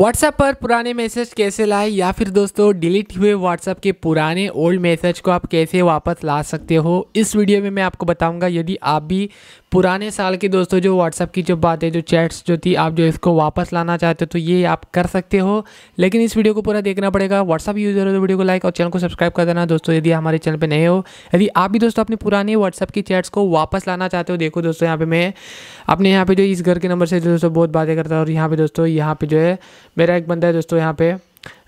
WhatsApp पर पुराने message कैसे लाए या फिर दोस्तों डिलीट हुए व्हाट्सएप के पुराने ओल्ड मैसेज को आप कैसे वापस ला सकते हो इस वीडियो में मैं आपको बताऊंगा यदि आप भी पुराने साल की दोस्तों जो व्हाट्सअप की जो बातें जो चैट्स जो थी आप जो इसको वापस लाना चाहते हो तो ये आप कर सकते हो लेकिन इस वीडियो को पूरा देखना पड़ेगा व्हाट्सअप यूज़र हो तो वीडियो को लाइक और चैनल को सब्सक्राइब कर देना दोस्तों यदि हमारे चैनल पर नए हो यदि आप भी दोस्तों अपने पुराने व्हाट्सअप की चैट्स को वापस लाना चाहते हो देखो दोस्तों यहाँ पर मैं अपने यहाँ पर जो इस घर के नंबर से दोस्तों बहुत बातें करता हूँ और यहाँ पर दोस्तों यहाँ पर जो है मेरा एक बंदा है दोस्तों यहाँ पर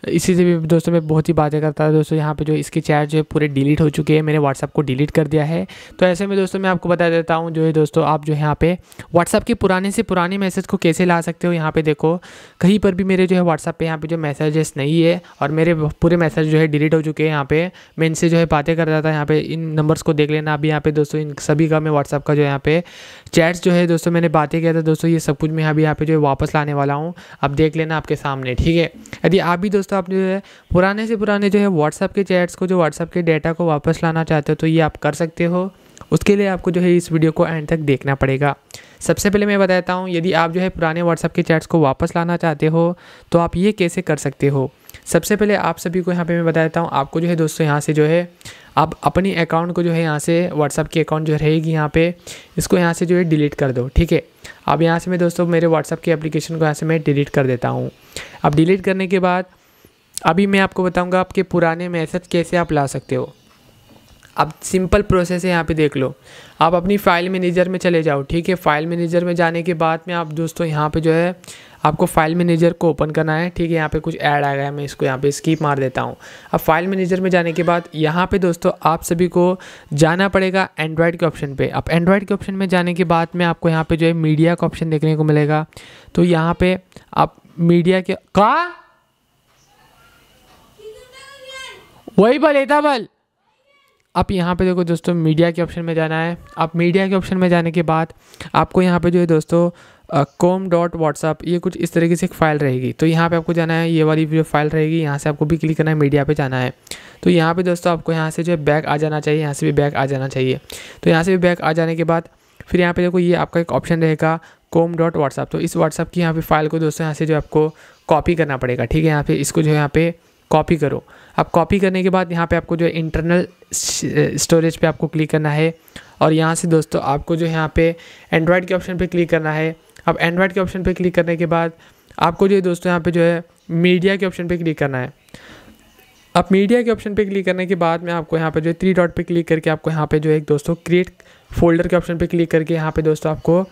इसी से भी दोस्तों मैं बहुत ही बातें करता था दोस्तों यहाँ पे जो इसके चैट जो है पूरे डिलीट हो चुके हैं मैंने व्हाट्सअप को डिलीट कर दिया है तो ऐसे में दोस्तों मैं आपको बता देता हूँ जो है दोस्तों आप जो है यहाँ पे व्हाट्सअप के पुराने से पुराने मैसेज को कैसे ला सकते हो यहाँ पे देखो कहीं पर भी मेरे जो है व्हाट्सअप पर यहाँ पर जो मैसेजेस नहीं है और मेरे पूरे मैसेज जो है डिलीट हो चुके हैं यहाँ पे मैं इनसे जो है बातें कर रहा था यहाँ पे इन नंबर्स को देख लेना अभी यहाँ पे दोस्तों इन सभी का मैं व्हाट्सअप का जो यहाँ पे चैट्स जो है दोस्तों मैंने बातें किया था दोस्तों ये सब कुछ मैं अभी यहाँ पे जो है वापस लाने वाला हूँ अब देख लेना आपके सामने ठीक है यदि आप भी दोस्तों दोस्तों आप जो है पुराने से पुराने जो है व्हाट्सअप के चैट्स को जो व्हाट्सअप के डेटा को वापस लाना चाहते हो तो ये आप कर सकते हो उसके लिए आपको जो है इस वीडियो को एंड तक देखना पड़ेगा सबसे पहले मैं बताता हूँ यदि आप जो है पुराने व्हाट्सअप के चैट्स को वापस लाना चाहते हो तो आप ये कैसे कर सकते हो सबसे पहले आप सभी को यहाँ पे मैं बता देता हूँ आपको जो है दोस्तों यहाँ से जो है आप अपनी अकाउंट को जो है यहाँ से व्हाट्सअप के अकाउंट जो रहेगी यहाँ पे इसको यहाँ से जो है डिलीट कर दो ठीक है अब यहाँ से मैं दोस्तों मेरे व्हाट्सअप के एप्लीकेशन को यहाँ से मैं डिलीट कर देता हूँ अब डिलीट करने के बाद अभी मैं आपको बताऊंगा आपके पुराने मैसेज कैसे आप ला सकते हो अब सिंपल प्रोसेस है यहाँ पे देख लो आप अपनी फ़ाइल मैनेजर में चले जाओ ठीक है फ़ाइल मैनेजर में जाने के बाद में आप दोस्तों यहाँ पे जो है आपको फाइल मैनेजर को ओपन करना है ठीक है यहाँ पे कुछ ऐड आ गया है मैं इसको यहाँ पे स्कीप मार देता हूँ अब फाइल मैनेजर में जाने के बाद यहाँ पे दोस्तों आप सभी को जाना पड़ेगा एंड्रॉयड के ऑप्शन पे अब एंड्रॉयड के ऑप्शन में जाने के बाद में आपको यहाँ पे जो है मीडिया का ऑप्शन देखने को मिलेगा तो यहाँ पर आप मीडिया के का वही बल एता बल आप यहाँ पे देखो दोस्तों मीडिया के ऑप्शन में जाना है आप मीडिया के ऑप्शन में जाने के बाद आपको यहाँ पे जो है दोस्तों कॉम डॉट व्हाट्सअप ये कुछ इस तरीके से एक फ़ाइल रहेगी तो यहाँ पे आपको जाना है ये वाली जो फाइल रहेगी यहाँ से आपको भी क्लिक करना है मीडिया पे जाना है तो यहाँ पे दोस्तों आपको यहाँ से जो है बैक आ जाना चाहिए यहाँ से भी बैक आ जाना चाहिए तो यहाँ से भी बैक आ जाने के बाद फिर यहाँ पे देखो ये आपका एक ऑप्शन रहेगा कोम डॉट व्हाट्सअप तो इस व्हाट्सअप की यहाँ पे फाइल को दोस्तों यहाँ से जो आपको कॉपी करना पड़ेगा ठीक है यहाँ पे इसको जो यहाँ पे कॉपी करो अब कॉपी करने के बाद यहाँ पे आपको जो है इंटरनल स्टोरेज पे आपको क्लिक करना है और यहाँ से दोस्तों आपको जो है यहाँ पे एंड्रॉयड के ऑप्शन पे क्लिक करना है अब एंड्रॉयड के ऑप्शन पे क्लिक करने के बाद आपको जो है दोस्तों यहाँ पे जो है मीडिया के ऑप्शन पे क्लिक करना है अब मीडिया के ऑप्शन पे क्लिक करने के बाद मैं आपको यहाँ पे जो है थ्री डॉट पे क्लिक करके आपको यहाँ पे जो है दोस्तों क्रिएट फोल्डर के ऑप्शन पे क्लिक करके यहाँ पे दोस्तों आपको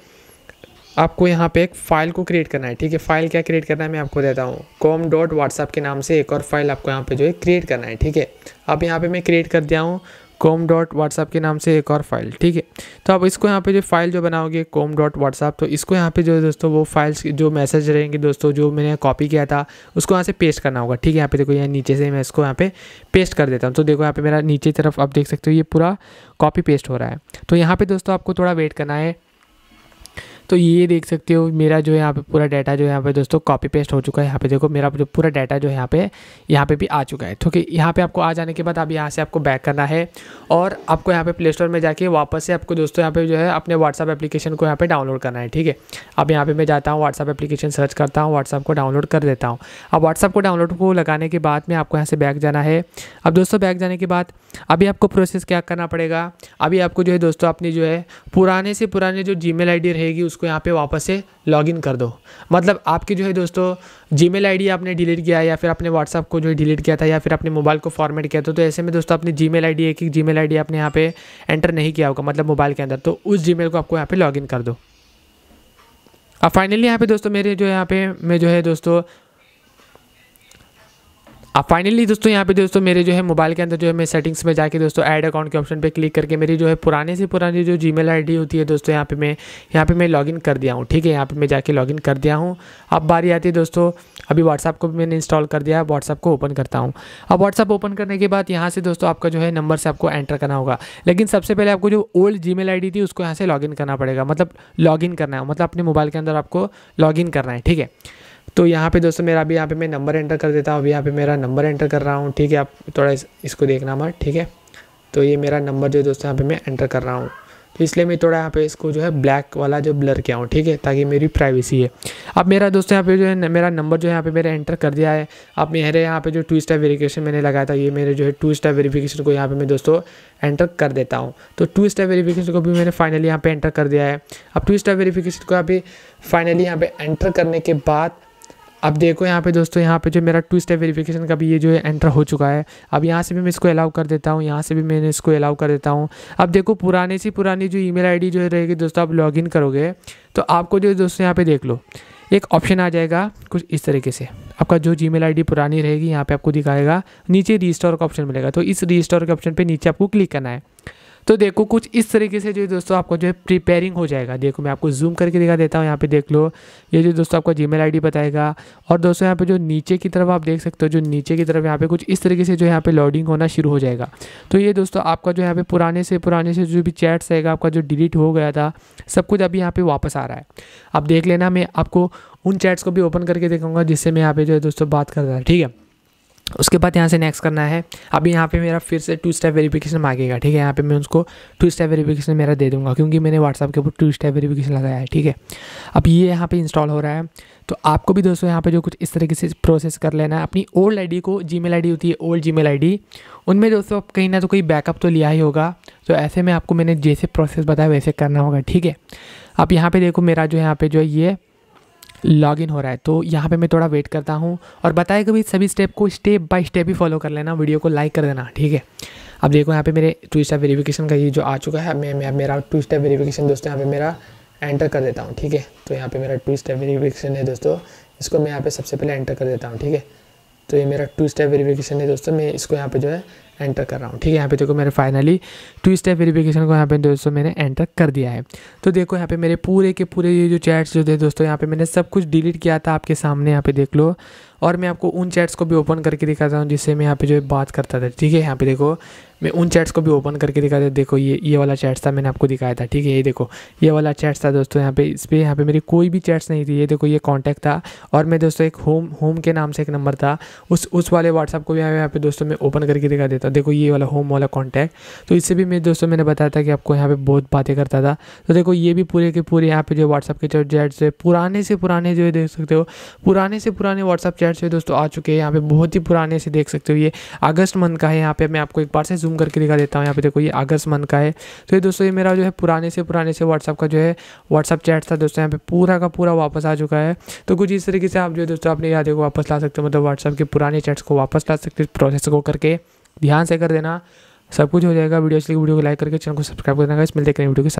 आपको यहाँ पे एक फ़ाइल को क्रिएट करना है ठीक है फाइल क्या क्रिएट करना है मैं आपको देता हूँ कॉम डॉट व्हाट्सअप के नाम से एक और फाइल आपको यहाँ पे जो है क्रिएट करना है ठीक है अब यहाँ पे मैं क्रिएट कर दिया हूँ कॉम डॉट व्हाट्सअप के नाम से एक और फाइल ठीक है तो अब इसको यहाँ पे जो फाइल जो बनाओगे कॉम डॉट व्हाट्सअप तो इसको यहाँ पे जो दोस्तों वो फाइल्स जो मैसेज रहेंगे दोस्तों जो मैंने कॉपी किया था उसको यहाँ से पेस्ट करना होगा ठीक है यहाँ पे देखो यहाँ नीचे से मैं इसको यहाँ पे पेस्ट कर देता हूँ तो देखो यहाँ पे मेरा नीचे तरफ आप देख सकते हो ये पूरा कॉपी पेस्ट हो रहा है तो यहाँ पर दोस्तों आपको थोड़ा वेट करना है तो ये देख सकते हो मेरा जो है यहाँ पे पूरा डाटा जो है यहाँ पे दोस्तों कॉपी पेस्ट हो चुका है यहाँ पे देखो मेरा जो पूरा डाटा जो है यहाँ पे यहाँ पे भी आ चुका है ठीक है यहाँ पे आपको आ जाने के बाद अब यहाँ से आपको बैक करना है और आपको यहाँ पे प्ले स्टोर में जाके वापस से आपको दोस्तों यहाँ पे जो है अपने व्हाट्सअप एप्लीकेशन को यहाँ पे डाउनलोड करना है ठीक है अब यहाँ पे मैं जाता हूँ व्हाट्सअप एप्लीकेशन सर्च करता हूँ व्हाट्सअप को डाउनलोड कर देता हूँ अब व्हाट्सअप को डाउनलोड को लगाने के बाद में आपको यहाँ से बैक जाना है अब दोस्तों बैक जाने के बाद अभी आपको प्रोसेस क्या करना पड़ेगा अभी आपको जो है दोस्तों अपनी जो है पुराने से पुराने जो जी मेल रहेगी उस उसको यहाँ पे वापस से लॉगिन कर दो मतलब आपके जो है दोस्तों जी मेल आपने डिलीट किया या फिर आपने व्हाट्सअप को जो है डिलीट किया था या फिर अपने मोबाइल को फॉर्मेट किया था तो ऐसे में दोस्तों अपनी जी मेल आई एक जी मेल आई आपने यहाँ पे एंटर नहीं किया होगा मतलब मोबाइल के अंदर तो उस जी को आपको यहाँ पर लॉगिन कर दो अब फाइनली यहाँ पे दोस्तों मेरे जो यहाँ पे मैं जो है दोस्तों अब फाइनली दोस्तों यहाँ पे दोस्तों मेरे जो है मोबाइल के अंदर जो है मैं सेटिंग्स में जाके दोस्तों ऐड अकाउंट के ऑप्शन पे क्लिक करके मेरी जो है पुराने से पुरानी जो जी मेल होती है दोस्तों यहाँ पे मैं यहाँ पे मैं लॉगिन कर दिया हूँ ठीक है यहाँ पे मैं जाके लॉगिन कर दिया हूँ अब बारी आती है दोस्तों अभी व्हाट्सअप को भी मैंने इंस्टॉल कर दिया व्हाट्सअप को ओपन करता हूँ अब व्हाट्सअप ओपन करने के बाद यहाँ से दोस्तों आपका जो है नंबर से आपको एंटर करना होगा लेकिन सबसे पहले आपको जो ओल्ड जी मेल थी उसको यहाँ से लॉगिन करना पड़ेगा मतलब लॉगिन करना है मतलब अपने मोबाइल के अंदर आपको लॉगिन करना है ठीक है तो यहाँ पे दोस्तों मेरा अभी यहाँ पे मैं नंबर एंटर कर देता हूँ अभी यहाँ पे मेरा नंबर एंटर कर रहा हूँ ठीक है आप थोड़ा इस, इसको देखना हमारा ठीक है तो ये मेरा नंबर जो दोस्तों यहाँ पे मैं एंटर कर रहा हूँ तो इसलिए मैं थोड़ा यहाँ पे इसको जो है ब्लैक वाला जो ब्लर किया हूँ ठीक है ताकि मेरी प्राइवेसी है अब मेरा दोस्तों यहाँ पे जो है मेरा नंबर जो है यहाँ पे मेरा एंटर कर दिया है अब मेरे यहाँ पे जो टू स्टार वेरिफिकेशन मैंने लगाया था ये मेरे जो है टू स्टार वेरिफिकेशन को यहाँ पे मैं दोस्तों एंटर कर देता हूँ तो टू स्टार वेरीफिकेशन को भी मैंने फाइनली यहाँ पर एंटर कर दिया है अब टू स्टार वेरीफिकेशन को अभी फाइनली यहाँ पर एंटर करने के बाद अब देखो यहाँ पे दोस्तों यहाँ पे जो मेरा टू स्टेप वेरिफिकेशन का भी ये जो है एंटर हो चुका है अब यहाँ से भी मैं इसको अलाउ कर देता हूँ यहाँ से भी मैंने इसको अलाउ कर देता हूँ अब देखो पुराने सी पुरानी जो ईमेल आईडी जो रहेगी दोस्तों आप लॉगिन करोगे तो आपको जो दोस्तों यहाँ पे देख लो एक ऑप्शन आ जाएगा कुछ इस तरीके से आपका जो जी मेल पुरानी रहेगी यहाँ पर आपको दिखाएगा नीचे रीस्टोर का ऑप्शन मिलेगा तो इस रीस्टोर के ऑप्शन पर नीचे आपको क्लिक करना है तो देखो कुछ इस तरीके से जो दोस्तों आपका जो है प्रिपेयरिंग हो जाएगा देखो मैं आपको जूम करके दिखा देता हूँ यहाँ पे देख लो ये जो दोस्तों आपका जीमेल आईडी बताएगा और दोस्तों यहाँ पे जो नीचे की तरफ आप देख सकते हो जो नीचे की तरफ यहाँ पे कुछ इस तरीके से जो यहाँ पे लॉडिंग होना शुरू हो जाएगा तो ये दोस्तों आपका जो यहाँ पे पुराने से पुराने से जो भी चैट्स रहेगा आपका जो डिलीट हो गया था सब कुछ अभी यहाँ पर वापस आ रहा है आप देख लेना मैं आपको उन चैट्स को भी ओपन करके देखूँगा जिससे मैं यहाँ पे जो है दोस्तों बात कर रहा था ठीक है उसके बाद यहाँ से नेक्स्ट करना है अभी यहाँ पे मेरा फिर से टू स्टेप वेरिफिकेशन मांगेगा ठीक है यहाँ पे मैं उसको टू स्टेप वेरिफिकेशन मेरा दे दूंगा क्योंकि मैंने व्हाट्सअप के ऊपर टू स्टेप वेरिफिकेशन लगाया है ठीक है अब ये यहाँ पे इंस्टॉल हो रहा है तो आपको भी दोस्तों यहाँ पे जो कुछ इस तरीके से प्रोसेस कर लेना है अपनी ओल्ड डी को जीमेल आईडी होती है ओल्ड जी मेल उनमें दोस्तों आप कहीं ना तो कोई बैकअप तो लिया ही होगा तो ऐसे में आपको मैंने जैसे प्रोसेस बताया वैसे करना होगा ठीक है आप यहाँ पर देखो मेरा जो यहाँ पे जो है ये लॉगिन हो रहा है तो यहाँ पे मैं थोड़ा वेट करता हूँ और बताए कभी सभी स्टेप को स्टेप बाय स्टेप ही फॉलो कर लेना वीडियो को लाइक कर देना ठीक है अब देखो यहाँ पे मेरे टू स्टेप वेरिफिकेशन का ये जो आ चुका है मैं, मैं मेरा टू स्टेप वेरिफिकेशन दोस्तों यहाँ पे मेरा एंटर कर देता हूँ ठीक है तो यहाँ पे मेरा टू स्टेप वेरिफिकेशन है दोस्तों इसको मैं यहाँ पे सबसे पहले एंटर कर देता हूँ ठीक है तो ये मेरा टू स्टेप वेरीफिकेशन है दोस्तों मैं इसको यहाँ पे जो है एंटर कर रहा हूँ ठीक है यहाँ पे देखो मैंने फाइनली टू स्टेप वेरिफिकेशन को यहाँ पे दोस्तों मैंने एंटर कर दिया है तो देखो यहाँ पे मेरे पूरे के पूरे ये जो चैट्स जो थे दोस्तों यहाँ पे मैंने सब कुछ डिलीट किया था आपके सामने यहाँ पे देख लो और मैं आपको उन चैट्स को भी ओपन करके दिखाता हूँ जिससे मैं यहाँ पे जो है बात करता था ठीक है यहाँ पे देखो मैं उन चैट्स को भी ओपन करके दिखाता देखो ये ये वाला चैट्स था मैंने आपको दिखाया था ठीक है ये देखो ये वाला चैट्स था दोस्तों यहाँ पे इस पर यहाँ पे मेरी कोई भी चैट्स नहीं थी ये देखो ये कॉन्टैक्ट था और मैं दोस्तों एक होम होम के नाम से एक नंबर था उस उस वाले व्हाट्सअप को भी यहाँ पे दोस्तों मैं ओपन करके दिखा देता देखो ये वाला होम वाला कॉन्टैक्ट तो इससे भी मैं दोस्तों मैंने बताया था कि आपको यहाँ पर बहुत बातें करता था तो देखो ये भी पूरे के पूरे यहाँ पे जो व्हाट्सअप के जो चैट्स है पुराने से पुराने जो है देख सकते हो पुराने से पुराने व्हाट्सअप चैट शर्ट है दोस्तों आ चुके हैं यहाँ पे बहुत ही पुराने से देख सकते हो ये अगस्त मंथ का है यहाँ पे मैं आपको एक बार से जूम करके दिखा देता हूँ यहाँ पे देखो ये अगस्त मंथ का है तो ये दोस्तों ये मेरा जो है पुराने से पुराने से व्हाट्सअप का जो है व्हाट्सअप चैट था दोस्तों यहाँ पे पूरा का पूरा वापस आ चुका है तो कुछ इस तरीके से आप जो है दोस्तों अपने यादें को वापस ला सकते हो मतलब व्हाट्सअप के पुराने चैट्स को वापस ला सकते हो प्रोसेस को करके ध्यान से कर देना सब कुछ हो जाएगा वीडियो इसलिए वीडियो को लाइक करके चैनल को सब्सक्राइब करना मिलते हैं वीडियो के